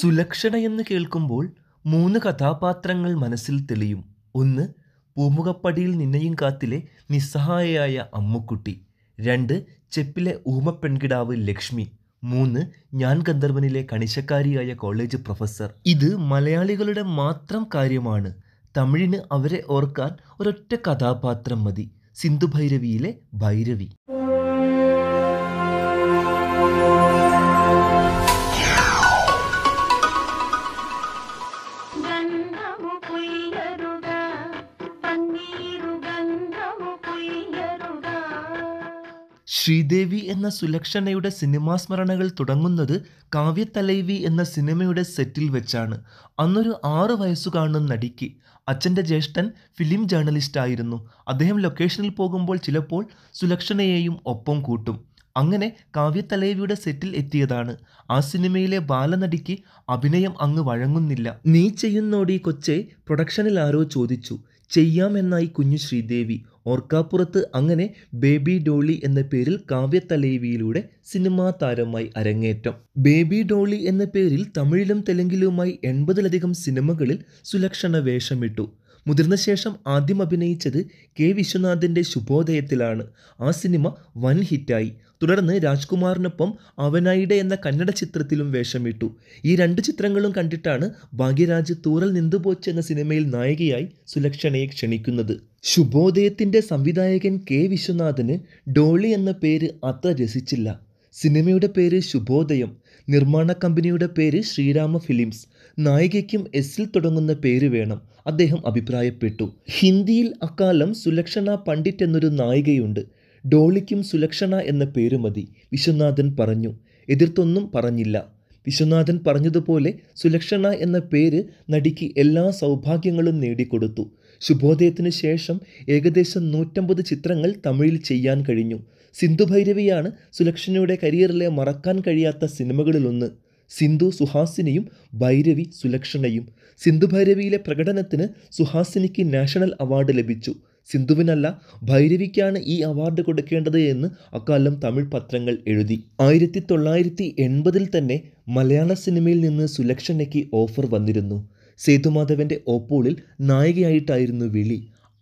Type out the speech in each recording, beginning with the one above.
സുലക്ഷണ എന്ന് കേൾക്കുമ്പോൾ മൂന്ന് കഥാപാത്രങ്ങൾ മനസ്സിൽ തെളിയും ഒന്ന് പൂമുഖപ്പടിയിൽ നിന്നെയും കാത്തിലെ നിസ്സഹായയായ അമ്മുക്കുട്ടി രണ്ട് ചെപ്പിലെ ഊമപ്പെൺകിടാവ് ലക്ഷ്മി മൂന്ന് ഞാൻ ഗന്ധർവനിലെ കണിശക്കാരിയായ കോളേജ് പ്രൊഫസർ ഇത് മലയാളികളുടെ മാത്രം കാര്യമാണ് തമിഴിന് അവരെ ഓർക്കാൻ ഒരൊറ്റ കഥാപാത്രം മതി സിന്ധു ഭൈരവിയിലെ ഭൈരവി ശ്രീദേവി എന്ന സുലക്ഷണയുടെ സിനിമാ സ്മരണകൾ തുടങ്ങുന്നത് കാവ്യത്തലൈവി എന്ന സിനിമയുടെ സെറ്റിൽ വെച്ചാണ് അന്നൊരു ആറു വയസ്സു കാണുന്ന നടിക്ക് അച്ഛൻ്റെ ജ്യേഷ്ഠൻ ഫിലിം ജേർണലിസ്റ്റായിരുന്നു അദ്ദേഹം ലൊക്കേഷനിൽ പോകുമ്പോൾ ചിലപ്പോൾ സുലക്ഷണയെയും ഒപ്പം കൂട്ടും അങ്ങനെ കാവ്യത്തലൈവിയുടെ സെറ്റിൽ എത്തിയതാണ് ആ സിനിമയിലെ ബാലനടിക്ക് അഭിനയം അങ്ങ് വഴങ്ങുന്നില്ല നീ ചെയ്യുന്നോടി കൊച്ചെ പ്രൊഡക്ഷനിൽ ആരോ ചോദിച്ചു ചെയ്യാമെന്നായി കുഞ്ഞു ശ്രീദേവി ഓർക്കാപ്പുറത്ത് അങ്ങനെ ബേബി ഡോളി എന്ന പേരിൽ കാവ്യത്തലൈവിയിലൂടെ സിനിമാ താരമായി അരങ്ങേറ്റം ബേബി ഡോളി എന്ന പേരിൽ തമിഴിലും തെലുങ്കിലുമായി എൺപതിലധികം സിനിമകളിൽ സുലക്ഷണ വേഷമിട്ടു മുതിർന്ന ശേഷം ആദ്യം അഭിനയിച്ചത് കെ വിശ്വനാഥിൻ്റെ ശുഭോദയത്തിലാണ് ആ സിനിമ വൻ ഹിറ്റായി തുടർന്ന് രാജ്കുമാറിനൊപ്പം അവനായിടെ എന്ന കന്നഡ ചിത്രത്തിലും വേഷമിട്ടു ഈ രണ്ട് ചിത്രങ്ങളും കണ്ടിട്ടാണ് ഭാഗ്യരാജ് തൂറൽ നിന്ദുപോച്ച് എന്ന സിനിമയിൽ നായികയായി സുലക്ഷണയെ ക്ഷണിക്കുന്നത് ശുഭോദയത്തിൻ്റെ സംവിധായകൻ കെ വിശ്വനാഥന് ഡോളി എന്ന പേര് അത്ര രസിച്ചില്ല സിനിമയുടെ പേര് ശുഭോദയം നിർമ്മാണ കമ്പനിയുടെ പേര് ശ്രീരാമ ഫിലിംസ് നായികയ്ക്കും എസിൽ തുടങ്ങുന്ന പേര് വേണം അദ്ദേഹം അഭിപ്രായപ്പെട്ടു ഹിന്ദിയിൽ അക്കാലം സുലക്ഷണ പണ്ഡിറ്റ് എന്നൊരു നായികയുണ്ട് ഡോളിക്കും സുലക്ഷണ എന്ന പേര് മതി വിശ്വനാഥൻ പറഞ്ഞു എതിർത്തൊന്നും പറഞ്ഞില്ല വിശ്വനാഥൻ പറഞ്ഞതുപോലെ സുലക്ഷണ എന്ന പേര് നടിക്ക് എല്ലാ സൗഭാഗ്യങ്ങളും നേടിക്കൊടുത്തു ശുഭോദയത്തിന് ശേഷം ഏകദേശം നൂറ്റമ്പത് ചിത്രങ്ങൾ തമിഴിൽ ചെയ്യാൻ കഴിഞ്ഞു സിന്ധു ഭൈരവിയാണ് സുലക്ഷണയുടെ കരിയറിലെ മറക്കാൻ കഴിയാത്ത സിനിമകളിലൊന്ന് സിന്ധു സുഹാസിനിയും ഭൈരവി സുലക്ഷണയും സിന്ധു ഭൈരവിയിലെ പ്രകടനത്തിന് സുഹാസിനിക്ക് നാഷണൽ അവാർഡ് ലഭിച്ചു സിന്ധുവിനല്ല ഭൈരവിക്കാണ് ഈ അവാർഡ് കൊടുക്കേണ്ടത് എന്ന് അക്കാലം തമിഴ് പത്രങ്ങൾ എഴുതി ആയിരത്തി തൊള്ളായിരത്തി എൺപതിൽ തന്നെ മലയാള സിനിമയിൽ നിന്ന് സുലക്ഷണയ്ക്ക് ഓഫർ വന്നിരുന്നു സേതുമാധവൻ്റെ ഓപ്പോളിൽ നായികയായിട്ടായിരുന്നു വിളി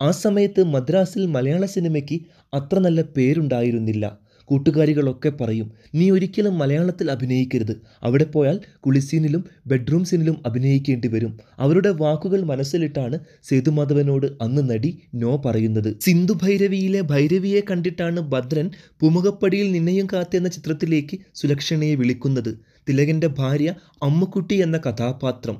ആ സമയത്ത് മദ്രാസിൽ മലയാള സിനിമയ്ക്ക് അത്ര നല്ല പേരുണ്ടായിരുന്നില്ല കൂട്ടുകാരികളൊക്കെ പറയും നീ ഒരിക്കലും മലയാളത്തിൽ അഭിനയിക്കരുത് അവിടെ പോയാൽ കുളിസീനിലും ബെഡ്റൂം സീനിലും അഭിനയിക്കേണ്ടി വരും അവരുടെ വാക്കുകൾ മനസ്സിലിട്ടാണ് സേതുമാധവനോട് അന്ന് നടി നോ പറയുന്നത് സിന്ധു ഭൈരവിയിലെ ഭൈരവിയെ കണ്ടിട്ടാണ് ഭദ്രൻ പുമുഖപ്പടിയിൽ നിന്നെയും കാത്ത് എന്ന ചിത്രത്തിലേക്ക് സുലക്ഷണയെ വിളിക്കുന്നത് തിലകൻ്റെ ഭാര്യ അമ്മുക്കുട്ടി എന്ന കഥാപാത്രം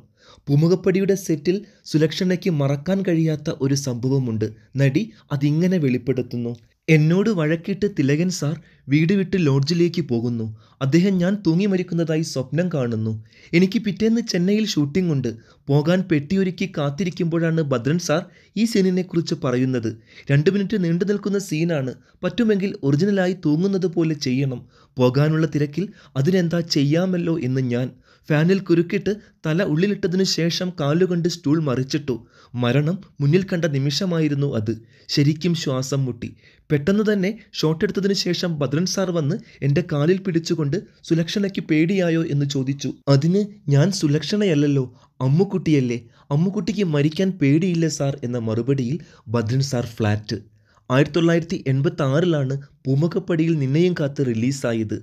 പുമുഖപ്പടിയുടെ സെറ്റിൽ സുലക്ഷണയ്ക്ക് മറക്കാൻ കഴിയാത്ത ഒരു സംഭവമുണ്ട് നടി അതിങ്ങനെ വെളിപ്പെടുത്തുന്നു എന്നോട് വഴക്കിട്ട് തിലകൻ സാർ വീട് വിട്ട് ലോഡ്ജിലേക്ക് പോകുന്നു അദ്ദേഹം ഞാൻ തൂങ്ങി മരിക്കുന്നതായി സ്വപ്നം കാണുന്നു എനിക്ക് പിറ്റേന്ന് ചെന്നൈയിൽ ഷൂട്ടിംഗ് ഉണ്ട് പോകാൻ പെട്ടിയൊരുക്കി കാത്തിരിക്കുമ്പോഴാണ് ഭദ്രൻ സാർ ഈ സീനിനെക്കുറിച്ച് പറയുന്നത് രണ്ട് മിനിറ്റ് നീണ്ടു നിൽക്കുന്ന സീനാണ് പറ്റുമെങ്കിൽ ഒറിജിനലായി തൂങ്ങുന്നത് പോലെ ചെയ്യണം പോകാനുള്ള തിരക്കിൽ അതിനെന്താ ചെയ്യാമല്ലോ എന്ന് ഞാൻ ഫാനിൽ കുരുക്കിട്ട് തല ഉള്ളിലിട്ടതിനു ശേഷം കാലുകൊണ്ട് സ്റ്റൂൾ മറിച്ചിട്ടു മരണം മുന്നിൽ കണ്ട നിമിഷമായിരുന്നു അത് ശരിക്കും ശ്വാസം മുട്ടി പെട്ടെന്ന് തന്നെ ഷോട്ടെടുത്തതിനു ശേഷം ഭദ്രൻ സാർ വന്ന് എൻ്റെ കാലിൽ പിടിച്ചുകൊണ്ട് സുലക്ഷണയ്ക്ക് പേടിയായോ എന്ന് ചോദിച്ചു അതിന് ഞാൻ സുലക്ഷണയല്ലല്ലോ അമ്മുക്കുട്ടിയല്ലേ അമ്മുക്കുട്ടിക്ക് മരിക്കാൻ പേടിയില്ല സാർ എന്ന മറുപടിയിൽ ഭദ്രൻ സാർ ഫ്ലാറ്റ് ആയിരത്തി തൊള്ളായിരത്തി എൺപത്തി ആറിലാണ് പൂമുഖപ്പടിയിൽ നിന്നെയും കാത്ത് റിലീസായത്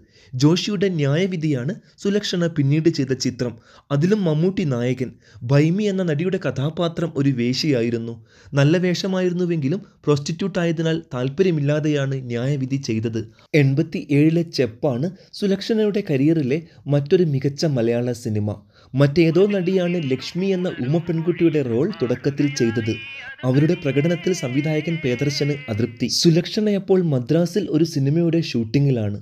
ജോഷിയുടെ ന്യായവിധിയാണ് സുലക്ഷണ പിന്നീട് ചെയ്ത ചിത്രം അതിലും മമ്മൂട്ടി നായകൻ ഭൈമി എന്ന നടിയുടെ കഥാപാത്രം ഒരു വേഷിയായിരുന്നു നല്ല വേഷമായിരുന്നുവെങ്കിലും പ്രോസ്റ്റിറ്റ്യൂട്ട് ആയതിനാൽ താല്പര്യമില്ലാതെയാണ് ന്യായവിധി ചെയ്തത് എൺപത്തി ഏഴിലെ ചെപ്പാണ് സുലക്ഷണയുടെ കരിയറിലെ മറ്റൊരു മികച്ച മലയാള സിനിമ മറ്റേതോ നടിയാണ് ലക്ഷ്മി എന്ന ഉമ പെൺകുട്ടിയുടെ റോൾ തുടക്കത്തിൽ ചെയ്തത് അവരുടെ പ്രകടനത്തിൽ സംവിധായകൻ പേദർശന് അതൃപ്തി സുലക്ഷണയപ്പോൾ മദ്രാസിൽ ഒരു സിനിമയുടെ ഷൂട്ടിങ്ങിലാണ്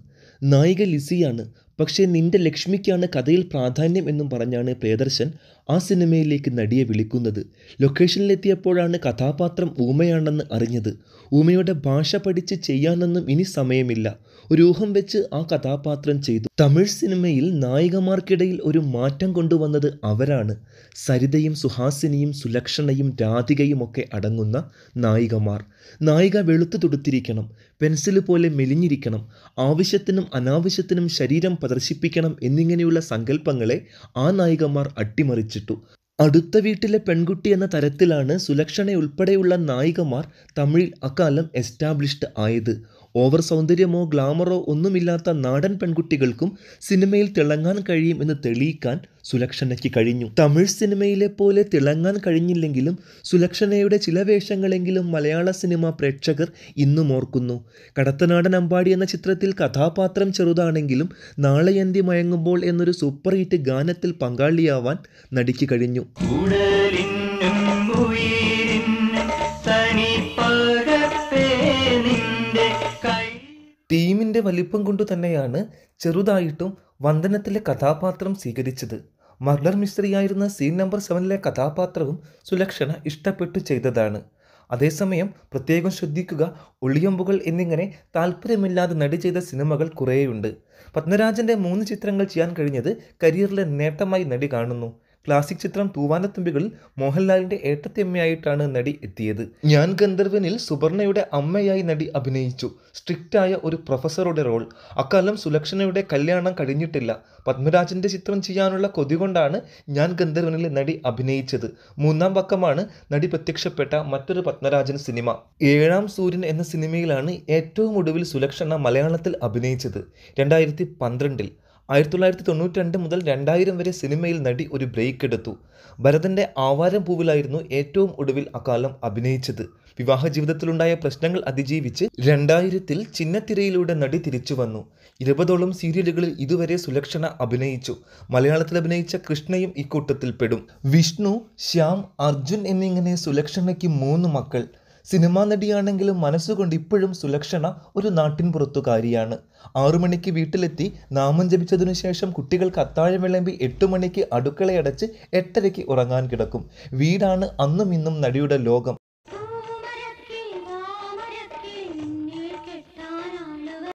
നായിക ലിസിയാണ് പക്ഷേ നിന്റെ ലക്ഷ്മിക്കാണ് കഥയിൽ പ്രാധാന്യം എന്നും പറഞ്ഞാണ് പ്രിയദർശൻ ആ സിനിമയിലേക്ക് നടിയെ വിളിക്കുന്നത് ലൊക്കേഷനിലെത്തിയപ്പോഴാണ് കഥാപാത്രം ഊമയാണെന്ന് അറിഞ്ഞത് ഊമയുടെ ഭാഷ പഠിച്ച് ചെയ്യാനൊന്നും ഇനി സമയമില്ല ഒരു ഊഹം വെച്ച് ആ കഥാപാത്രം ചെയ്തു തമിഴ് സിനിമയിൽ നായികമാർക്കിടയിൽ ഒരു മാറ്റം കൊണ്ടുവന്നത് അവരാണ് സരിതയും സുഹാസിനിയും സുലക്ഷണയും രാധികയും ഒക്കെ അടങ്ങുന്ന നായികമാർ നായിക വെളുത്തു തുടുത്തിരിക്കണം പെൻസിൽ പോലെ മെലിഞ്ഞിരിക്കണം ആവശ്യത്തിനും അനാവശ്യത്തിനും ശരീരം പ്രദർശിപ്പിക്കണം എന്നിങ്ങനെയുള്ള സങ്കല്പങ്ങളെ ആ നായികമാർ അട്ടിമറിച്ചിട്ടു അടുത്ത വീട്ടിലെ പെൺകുട്ടി എന്ന തരത്തിലാണ് സുലക്ഷണയുൾപ്പെടെയുള്ള നായികമാർ തമിഴിൽ അക്കാലം എസ്റ്റാബ്ലിഷ്ഡ് ആയത് ഓവർ സൗന്ദര്യമോ ഗ്ലാമറോ ഒന്നുമില്ലാത്ത നാടൻ പെൺകുട്ടികൾക്കും സിനിമയിൽ തിളങ്ങാൻ കഴിയും എന്ന് തെളിയിക്കാൻ സുലക്ഷണയ്ക്ക് കഴിഞ്ഞു തമിഴ് സിനിമയിലെ പോലെ തിളങ്ങാൻ കഴിഞ്ഞില്ലെങ്കിലും സുലക്ഷണയുടെ ചില വേഷങ്ങളെങ്കിലും മലയാള സിനിമ പ്രേക്ഷകർ ഇന്നും ഓർക്കുന്നു കടത്തനാടൻ അമ്പാടി എന്ന ചിത്രത്തിൽ കഥാപാത്രം ചെറുതാണെങ്കിലും നാളെയന്തി മയങ്ങുമ്പോൾ എന്നൊരു സൂപ്പർ ഹിറ്റ് ഗാനത്തിൽ പങ്കാളിയാവാൻ നടിക്ക് കഴിഞ്ഞു ചിത്രത്തിൻ്റെ വലിപ്പം കൊണ്ടു തന്നെയാണ് ചെറുതായിട്ടും വന്ദനത്തിലെ കഥാപാത്രം സ്വീകരിച്ചത് മർഡർ മിസ്റ്ററിയായിരുന്ന സീൻ നമ്പർ സെവനിലെ കഥാപാത്രവും സുലക്ഷണ ഇഷ്ടപ്പെട്ടു ചെയ്തതാണ് അതേസമയം പ്രത്യേകം ശ്രദ്ധിക്കുക ഒളിയമ്പുകൾ എന്നിങ്ങനെ താല്പര്യമില്ലാതെ നടി ചെയ്ത സിനിമകൾ കുറേയുണ്ട് പത്മരാജൻ്റെ മൂന്ന് ചിത്രങ്ങൾ ചെയ്യാൻ കഴിഞ്ഞത് കരിയറിലെ നേട്ടമായി നടി കാണുന്നു ക്ലാസിക് ചിത്രം തൂവാനത്തുമ്പികളിൽ മോഹൻലാലിന്റെ ഏട്ടത്തിയമ്മയായിട്ടാണ് നടി എത്തിയത് ഞാൻ ഗന്ധർവനിൽ സുവർണയുടെ അമ്മയായി നടി അഭിനയിച്ചു സ്ട്രിക്റ്റായ ഒരു പ്രൊഫസറുടെ റോൾ അക്കാലം സുലക്ഷണയുടെ കല്യാണം കഴിഞ്ഞിട്ടില്ല പത്മരാജന്റെ ചിത്രം ചെയ്യാനുള്ള കൊതി കൊണ്ടാണ് ഞാൻ ഗന്ധർവനിൽ നടി അഭിനയിച്ചത് മൂന്നാം പക്കമാണ് നടി പ്രത്യക്ഷപ്പെട്ട മറ്റൊരു പത്മരാജൻ സിനിമ ഏഴാം സൂര്യൻ എന്ന സിനിമയിലാണ് ഏറ്റവും ഒടുവിൽ സുലക്ഷണ മലയാളത്തിൽ അഭിനയിച്ചത് രണ്ടായിരത്തി പന്ത്രണ്ടിൽ ആയിരത്തി തൊള്ളായിരത്തി തൊണ്ണൂറ്റി രണ്ട് മുതൽ രണ്ടായിരം വരെ സിനിമയിൽ നടി ഒരു ബ്രേക്ക് എടുത്തു ഭരതൻ്റെ ആവാരം പൂവിലായിരുന്നു ഏറ്റവും ഒടുവിൽ അക്കാലം അഭിനയിച്ചത് വിവാഹ ജീവിതത്തിലുണ്ടായ പ്രശ്നങ്ങൾ അതിജീവിച്ച് രണ്ടായിരത്തിൽ ചിന്നത്തിരയിലൂടെ നടി തിരിച്ചു വന്നു ഇരുപതോളം സീരിയലുകളിൽ ഇതുവരെ സുലക്ഷണ അഭിനയിച്ചു മലയാളത്തിൽ അഭിനയിച്ച കൃഷ്ണയും ഇക്കൂട്ടത്തിൽ പെടും വിഷ്ണു ശ്യാം അർജുൻ എന്നിങ്ങനെ സുലക്ഷണയ്ക്ക് മൂന്ന് മക്കൾ സിനിമാ നടിയാണെങ്കിലും മനസ്സുകൊണ്ട് ഇപ്പോഴും സുലക്ഷണ ഒരു നാട്ടിൻ പുറത്തുകാരിയാണ് ആറുമണിക്ക് മണിക്ക് വീട്ടിലെത്തി നാമം ജപിച്ചതിനു ശേഷം കുട്ടികൾക്ക് അത്താഴം വിളമ്പി എട്ട് മണിക്ക് അടുക്കളയടച്ച് എട്ടരയ്ക്ക് ഉറങ്ങാൻ കിടക്കും വീടാണ് അന്നും ഇന്നും നടിയുടെ ലോകം